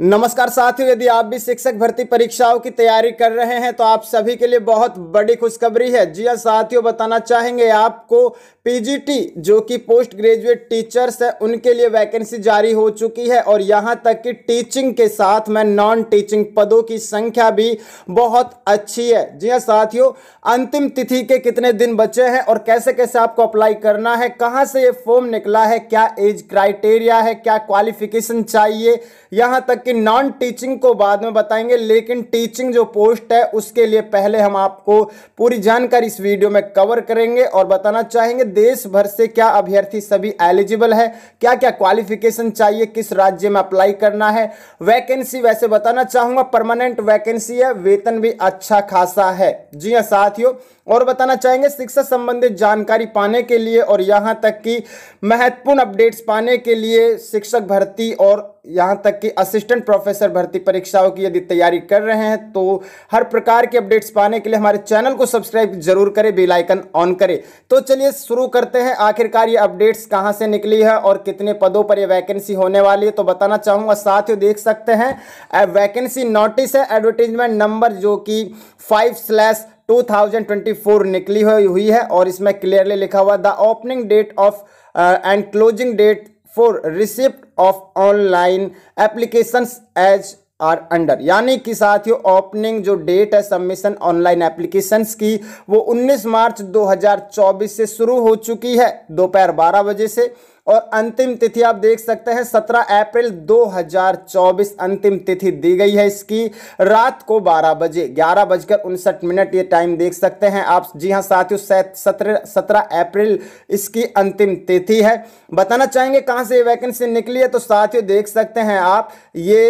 नमस्कार साथियों यदि आप भी शिक्षक भर्ती परीक्षाओं की तैयारी कर रहे हैं तो आप सभी के लिए बहुत बड़ी खुशखबरी है जी हाँ साथियों बताना चाहेंगे आपको पीजीटी जो कि पोस्ट ग्रेजुएट टीचर्स है उनके लिए वैकेंसी जारी हो चुकी है और यहाँ तक कि टीचिंग के साथ में नॉन टीचिंग पदों की संख्या भी बहुत अच्छी है जी हाँ साथियों अंतिम तिथि के कितने दिन बचे हैं और कैसे कैसे आपको अप्लाई करना है कहाँ से ये फॉर्म निकला है क्या एज क्राइटेरिया है क्या क्वालिफिकेशन चाहिए यहाँ तक कि नॉन टीचिंग को बाद में बताएंगे लेकिन टीचिंग जो पोस्ट है उसके लिए पहले हम आपको पूरी जानकारी इस वीडियो में कवर करेंगे और बताना चाहेंगे देश भर से क्या अभ्यर्थी सभी एलिजिबल है क्या क्या क्वालिफिकेशन चाहिए किस राज्य में अप्लाई करना है वैकेंसी वैसे बताना चाहूंगा परमानेंट वैकेंसी है वेतन भी अच्छा खासा है जी हाँ साथियों और बताना चाहेंगे शिक्षा संबंधित जानकारी पाने के लिए और यहां तक कि महत्वपूर्ण अपडेट्स पाने के लिए शिक्षक भर्ती और यहाँ तक कि असिस्टेंट प्रोफेसर भर्ती परीक्षाओं की यदि तैयारी कर रहे हैं तो हर प्रकार के अपडेट्स पाने के लिए हमारे चैनल को सब्सक्राइब जरूर करें बेल आइकन ऑन करें तो चलिए शुरू करते हैं आखिरकार ये अपडेट्स कहाँ से निकली है और कितने पदों पर ये वैकेंसी होने वाली है तो बताना चाहूँगा साथ ही देख सकते हैं वैकेंसी नोटिस है एडवर्टीजमेंट नंबर जो कि फाइव स्लैश 2024 निकली हुई हुई है और इसमें क्लियरली लिखा हुआ the opening date of and closing date for receipt of online application age are under यानी कि साथियों ओपनिंग जो डेट है सबमिशन ऑनलाइन एप्लीकेशंस की वो 19 मार्च 2024 से शुरू हो चुकी है दोपहर 12 बजे से और अंतिम तिथि आप देख सकते हैं 17 अप्रैल 2024 अंतिम तिथि दी गई है इसकी रात को 12 बजे ग्यारह बजकर उनसठ मिनट ये टाइम देख सकते हैं आप जी हाँ साथियों सत्रह सत्रह अप्रैल इसकी अंतिम तिथि है बताना चाहेंगे कहाँ से ये वैकेंसी निकली है तो साथियों देख सकते हैं आप ये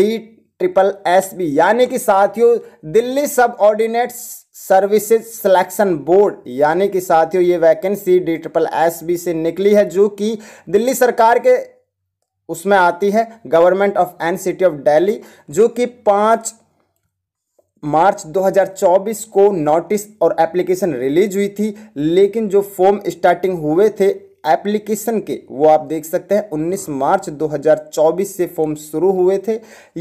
डी ट्रिपल एस बी यानी कि साथियों दिल्ली सब ऑर्डिनेट्स सर्विसेज सिलेक्शन बोर्ड यानी कि साथियों ये vacancy D triple S B से निकली है जो कि दिल्ली सरकार के उसमें आती है government of N city of Delhi जो कि पाँच मार्च 2024 को नोटिस और एप्लीकेशन रिलीज हुई थी लेकिन जो फॉर्म स्टार्टिंग हुए थे एप्लीकेशन के वो आप देख सकते हैं 19 मार्च 2024 से फॉर्म शुरू हुए थे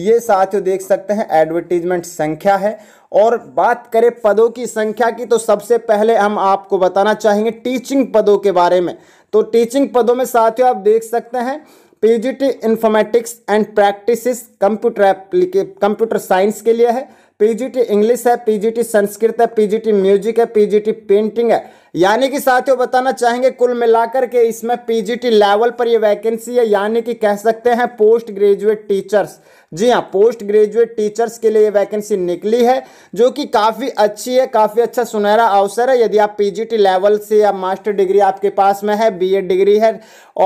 ये साथियों देख सकते हैं एडवर्टीजमेंट संख्या है और बात करें पदों की संख्या की तो सबसे पहले हम आपको बताना चाहेंगे टीचिंग पदों के बारे में तो टीचिंग पदों में साथियों आप देख सकते हैं PGT informatics and practices computer application computer science के लिए है पीजीटी इंग्लिश है पीजीटी संस्कृत है पीजीटी म्यूजिक है पीजीटी पेंटिंग है यानी कि साथियों बताना चाहेंगे कुल मिलाकर के इसमें पीजीटी लेवल पर ये वैकेंसी है यानी कि कह सकते हैं पोस्ट ग्रेजुएट टीचर्स जी हाँ पोस्ट ग्रेजुएट टीचर्स के लिए ये वैकेंसी निकली है जो कि काफ़ी अच्छी है काफ़ी अच्छा सुनहरा अवसर है यदि आप पीजीटी लेवल से या मास्टर डिग्री आपके पास में है बीएड डिग्री है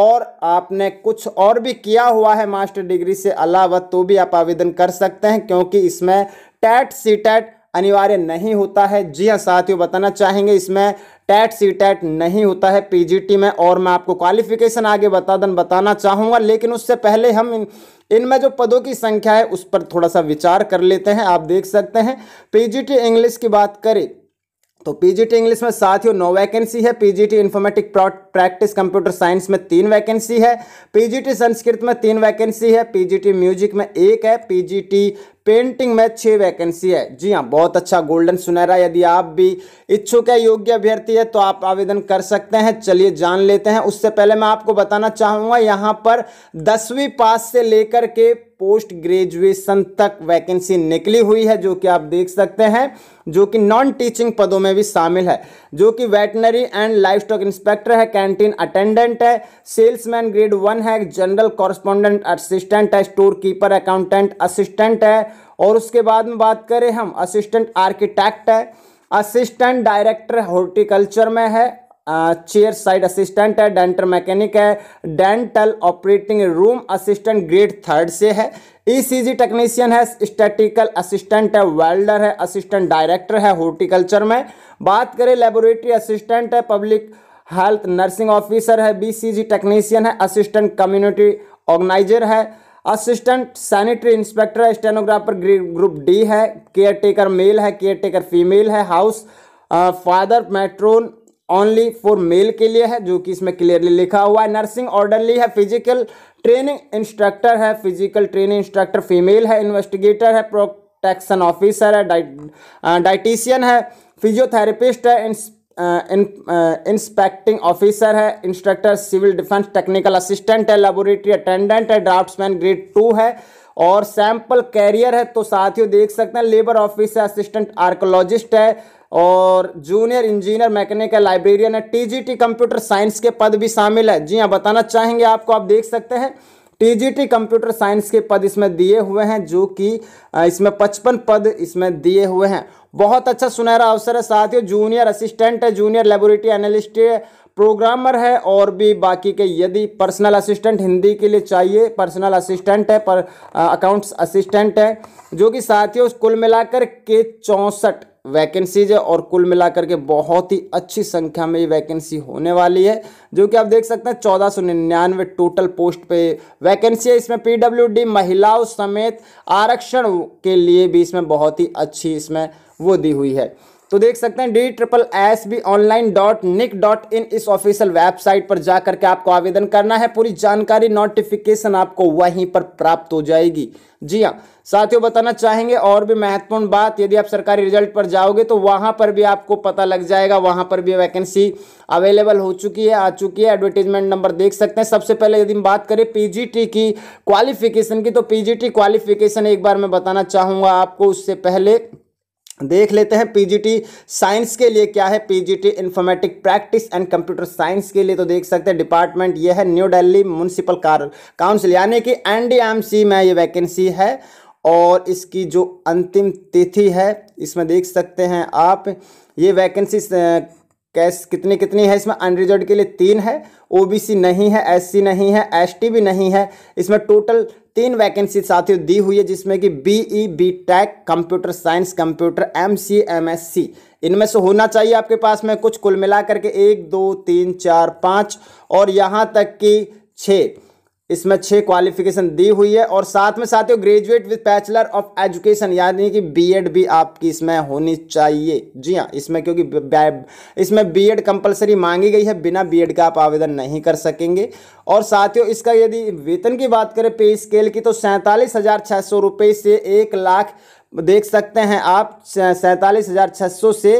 और आपने कुछ और भी किया हुआ है मास्टर डिग्री से अलावा तो भी आप आवेदन कर सकते हैं क्योंकि इसमें टैट सी टैट अनिवार्य नहीं होता है जी हाँ साथियों बताना चाहेंगे इसमें टैट सी टैट नहीं होता है पीजीटी में और मैं आपको क्वालिफिकेशन आगे बता दन बताना चाहूँगा लेकिन उससे पहले हम इन इनमें जो पदों की संख्या है उस पर थोड़ा सा विचार कर लेते हैं आप देख सकते हैं पीजीटी इंग्लिश की बात करें तो पीजीटी इंग्लिश में साथियों नौ वैकेंसी है PGT informatic practice computer science में तीन वैकेंसी है पीजीटी संस्कृत में तीन वैकेंसी है पीजीटी म्यूजिक में एक है पीजीटी पेंटिंग में छह वैकेंसी है जी हाँ बहुत अच्छा गोल्डन सुनहरा यदि आप भी इच्छुक है योग्य अभ्यर्थी है तो आप आवेदन कर सकते हैं चलिए जान लेते हैं उससे पहले मैं आपको बताना चाहूंगा यहाँ पर दसवीं पास से लेकर के पोस्ट ग्रेजुएशन तक वैकेंसी निकली हुई है जो कि आप देख सकते हैं जो कि नॉन टीचिंग पदों में भी शामिल है जो कि veterinary and livestock inspector है कैंटीन अटेंडेंट है सेल्समैन ग्रेड वन है जनरल कॉरस्पॉन्डेंट असिस्टेंट है स्टोर कीपर अकाउंटेंट असिस्टेंट है और उसके बाद में बात करें हम असिस्टेंट आर्किटेक्ट है असिस्टेंट डायरेक्टर हॉर्टिकल्चर में है चेयर साइड असिस्टेंट है डेंटल मैकेनिक है dental operating room assistant grade third से है ईसीजी e टेक्नीशियन है स्टैटिकल असिस्टेंट है वेल्डर है असिस्टेंट डायरेक्टर है हॉर्टिकल्चर में बात करें लेबोरेटरी असिस्टेंट है पब्लिक हेल्थ नर्सिंग ऑफिसर है बीसीजी टेक्नीशियन है असिस्टेंट कम्युनिटी ऑर्गेनाइजर है असिस्टेंट सैनिटरी इंस्पेक्टर है स्टेनोग्राफर ग्रुप डी है केयर टेकर मेल है केयर टेकर फीमेल है house father matron only for male के लिए है जो कि इसमें क्लियरली लिखा हुआ है नर्सिंग ऑर्डरली है फिजिकल ट्रेनिंग इंस्ट्रक्टर है फिजिकल ट्रेनिंग इंस्ट्रक्टर फीमेल है इन्वेस्टिगेटर है प्रोटेक्शन ऑफिसर है डाइटिशियन uh, है फिजियोथेरेपिस्ट है इंस्पेक्टिंग ऑफिसर है instructor civil defence technical assistant है लेबोरेटरी अटेंडेंट है ड्राफ्ट्समैन ग्रेड टू है और सैंपल कैरियर है तो साथियों देख सकते हैं लेबर ऑफिस है असिस्टेंट आर्कोलॉजिस्ट है और जूनियर इंजीनियर मैकेनिकल लाइब्रेरियन है टीजीटी कंप्यूटर साइंस के पद भी शामिल है जी हाँ बताना चाहेंगे आपको आप देख सकते हैं टीजीटी कंप्यूटर साइंस के पद इसमें दिए हुए हैं जो कि इसमें पचपन पद इसमें दिए हुए हैं बहुत अच्छा सुनहरा अवसर है साथियों जूनियर असिस्टेंट है जूनियर लेबोरेटरी एनालिस्ट प्रोग्रामर है और भी बाकी के यदि पर्सनल असिस्टेंट हिंदी के लिए चाहिए पर्सनल असिस्टेंट है पर अकाउंट्स असिस्टेंट है जो कि साथियों कुल मिलाकर के चौंसठ वैकेंसीज है और कुल मिलाकर के बहुत ही अच्छी संख्या में ये वैकेंसी होने वाली है जो कि आप देख सकते हैं चौदह सौ निन्यानवे टोटल पोस्ट पे वैकेंसी है इसमें पीडब्ल्यूडी महिलाओं समेत आरक्षण के लिए भी इसमें बहुत ही अच्छी इसमें वो दी हुई है तो देख सकते हैं D triple S B online dot nic dot in इस ऑफिशियल वेबसाइट पर जाकर के आपको आवेदन करना है पूरी जानकारी नोटिफिकेशन आपको वहीं पर प्राप्त हो जाएगी जी हाँ साथियों बताना चाहेंगे और भी महत्वपूर्ण बात यदि आप सरकारी रिजल्ट पर जाओगे तो वहाँ पर भी आपको पता लग जाएगा वहाँ पर भी वैकेंसी अवेलेबल हो चुकी है आ चुकी है एडवर्टीजमेंट नंबर देख सकते हैं सबसे पहले यदि हम बात करें पीजीटी की क्वालिफिकेशन की तो पीजीटी क्वालिफिकेशन एक बार मैं बताना चाहूंगा आपको उससे पहले देख लेते हैं पीजीटी साइंस के लिए क्या है PGT informatic practice and computer science के लिए तो देख सकते हैं डिपार्टमेंट ये है न्यू दिल्ली म्यूनसिपल काउंसिल यानी कि एनडीएमसी में ये वैकेंसी है और इसकी जो अंतिम तिथि है इसमें देख सकते हैं आप ये वैकेंसी कैस कितनी कितनी है इसमें अनरिजर्व के लिए तीन है ओबीसी नहीं है एससी नहीं है एसटी भी नहीं है इसमें टोटल तीन वैकेंसी साथियों दी हुई है जिसमें कि B E B tech computer science computer M C M S C इनमें से होना चाहिए आपके पास में कुछ कुल मिलाकर के एक दो तीन चार पाँच और यहाँ तक कि छः इसमें छः क्वालिफिकेशन दी हुई है और साथ में साथियों graduate with bachelor of education यानी कि बीएड भी आपकी इसमें होनी चाहिए जी हाँ इसमें क्योंकि इसमें बीएड कंपलसरी मांगी गई है बिना बीएड का आप आवेदन नहीं कर सकेंगे और साथियों इसका यदि वेतन की बात करें पे स्केल की तो सैंतालीस हज़ार छः सौ रुपये से एक लाख देख सकते हैं आप सैंतालीस हज़ार छः सौ से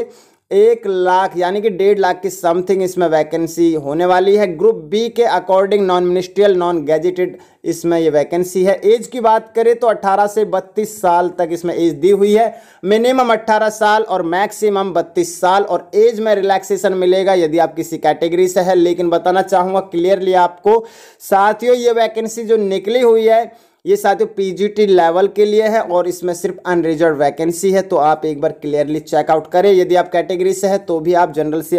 एक लाख यानी कि डेढ़ लाख की समथिंग इसमें वैकेंसी होने वाली है ग्रुप बी के according non ministerial non gazetted इसमें ये वैकेंसी है एज की बात करें तो 18 से 32 साल तक इसमें एज दी हुई है मिनिमम 18 साल और मैक्सिमम 32 साल और एज में रिलैक्सेशन मिलेगा यदि आप किसी कैटेगरी से है लेकिन बताना चाहूँगा क्लियरली आपको साथियों ये वैकेंसी जो निकली हुई है ये साथियों पीजीटी लेवल के लिए है और इसमें सिर्फ अनरिजर्व वैकेंसी है तो आप एक बार क्लियरली चेकआउट करें यदि आप कैटेगरी से हैं तो भी आप जनरल से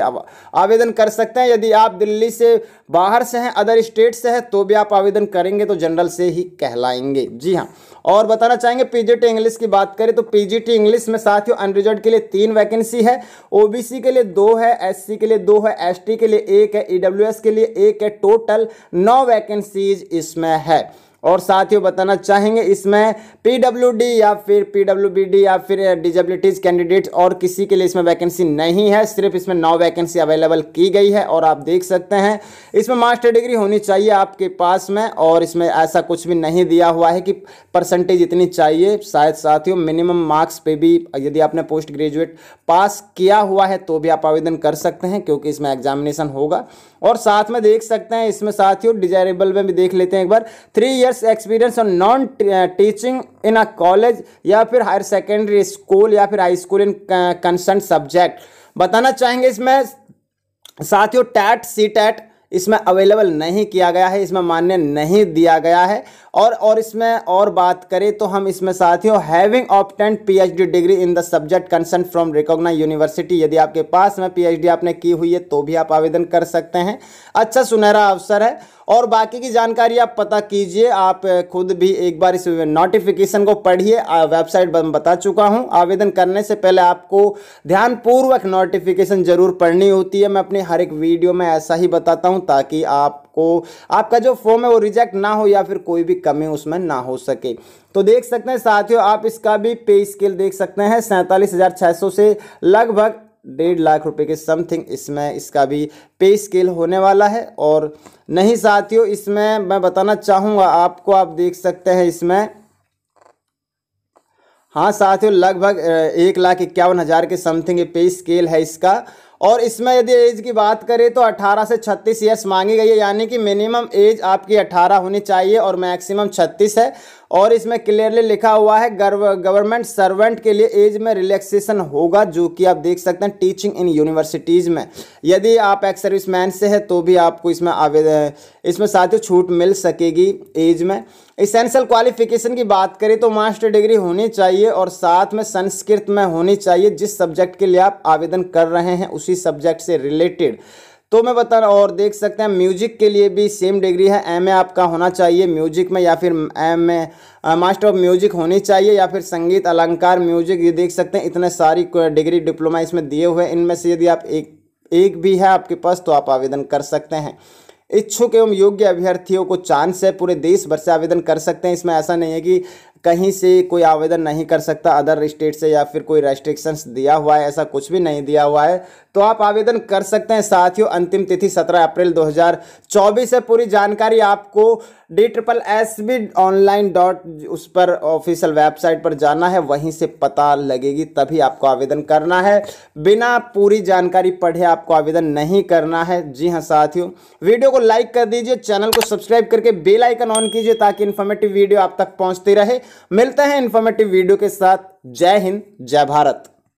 आवेदन कर सकते हैं यदि आप दिल्ली से बाहर से हैं अदर स्टेट से हैं तो भी आप आवेदन करेंगे तो जनरल से ही कहलाएंगे जी हाँ और बताना चाहेंगे पीजीटी इंग्लिश की बात करें तो पीजीटी इंग्लिश में साथियों अनरिजर्व के लिए तीन वैकेंसी है ओबीसी के लिए दो है एससी के लिए दो है एसटी के लिए एक है ईडब्ल्यूएस e के लिए एक है टोटल नौ वैकेंसीज इसमें है और साथ ही बताना चाहेंगे इसमें पी या फिर पी या फिर डिजेबिलिटीज कैंडिडेट और किसी के लिए इसमें वैकेंसी नहीं है सिर्फ इसमें नौ वैकेंसी अवेलेबल की गई है और आप देख सकते हैं इसमें मास्टर डिग्री होनी चाहिए आपके पास में और इसमें ऐसा कुछ भी नहीं दिया हुआ है कि परसेंटेज इतनी चाहिए शायद साथियों मिनिमम मार्क्स पे भी यदि आपने पोस्ट ग्रेजुएट पास किया हुआ है तो भी आप आवेदन कर सकते हैं क्योंकि इसमें एग्जामिनेशन होगा और साथ में देख सकते हैं इसमें साथियों डिजायरेबल में भी देख लेते हैं एक बार three year years experience on non teaching in a college या फिर हायर सेकेंडरी स्कूल या फिर high school in concern subject बताना चाहेंगे इसमें साथियों टैट सी टैट इसमें अवेलेबल नहीं किया गया है इसमें मान्य नहीं दिया गया है और और इसमें और बात करें तो हम इसमें साथियों having obtained PhD degree in the subject concern from recognise university यदि आपके पास में पीएचडी आपने की हुई है तो भी आप आवेदन कर सकते हैं अच्छा सुनहरा अवसर है और बाकी की जानकारी आप पता कीजिए आप खुद भी एक बार इस नोटिफिकेशन को पढ़िए वेबसाइट बता चुका हूँ आवेदन करने से पहले आपको ध्यानपूर्वक नोटिफिकेशन जरूर पढ़नी होती है मैं अपने हर एक वीडियो में ऐसा ही बताता हूँ ताकि आप आपको आपका जो फॉर्म है वो रिजेक्ट ना हो या फिर कोई भी कमी उसमें ना हो सके तो देख सकते हैं साथियों आप इसका भी पे स्केल देख सकते हैं सैंतालीस से लगभग डेढ़ लाख रुपए के समथिंग इसमें इसका भी पे स्केल होने वाला है और नहीं साथियों इसमें मैं बताना चाहूँगा आपको आप देख सकते हैं इसमें हाँ साथियों लगभग एक लाख इक्यावन हज़ार के समथिंग पे स्केल है इसका और इसमें यदि एज की बात करें तो 18 से 36 ईयर्स मांगी गई है यानी कि मिनिमम एज आपकी 18 होनी चाहिए और मैक्सिमम 36 है और इसमें क्लियरली लिखा हुआ है गवर्नमेंट सर्वेंट के लिए एज में रिलैक्सेशन होगा जो कि आप देख सकते हैं टीचिंग इन यूनिवर्सिटीज़ में यदि आप एक्स सर्विस मैन से है तो भी आपको इसमें आवेदन इसमें साथ ही छूट मिल सकेगी एज में इसेंशियल क्वालिफिकेशन की बात करें तो मास्टर डिग्री होनी चाहिए और साथ में संस्कृत में होनी चाहिए जिस सब्जेक्ट के लिए आप आवेदन कर रहे हैं उसी सब्जेक्ट से रिलेटेड तो मैं बता रहा और देख सकते हैं म्यूजिक के लिए भी सेम डिग्री है एम ए आपका होना चाहिए म्यूजिक में या फिर M A master of music होनी चाहिए या फिर संगीत अलंकार म्यूजिक ये देख सकते हैं इतने सारी डिग्री डिप्लोमा इसमें दिए हुए हैं इनमें से यदि आप एक एक भी है आपके पास तो आप आवेदन कर सकते हैं इच्छुक एवं योग्य अभ्यर्थियों को चांस है पूरे देश भर से आवेदन कर सकते हैं इसमें ऐसा नहीं है कि कहीं से कोई आवेदन नहीं कर सकता अदर स्टेट से या फिर कोई रेस्ट्रिक्शंस दिया हुआ है ऐसा कुछ भी नहीं दिया हुआ है तो आप आवेदन कर सकते हैं साथियों अंतिम तिथि 17 अप्रैल 2024 है पूरी जानकारी आपको D triple S B online dot उस पर ऑफिशियल वेबसाइट पर जाना है वहीं से पता लगेगी तभी आपको आवेदन करना है बिना पूरी जानकारी पढ़े आपको आवेदन नहीं करना है जी हाँ साथियों वीडियो को लाइक कर दीजिए चैनल को सब्सक्राइब करके बेल आइकन ऑन कीजिए ताकि इन्फॉर्मेटिव वीडियो आप तक पहुंचती रहे मिलते हैं इन्फॉर्मेटिव वीडियो के साथ जय हिंद जय भारत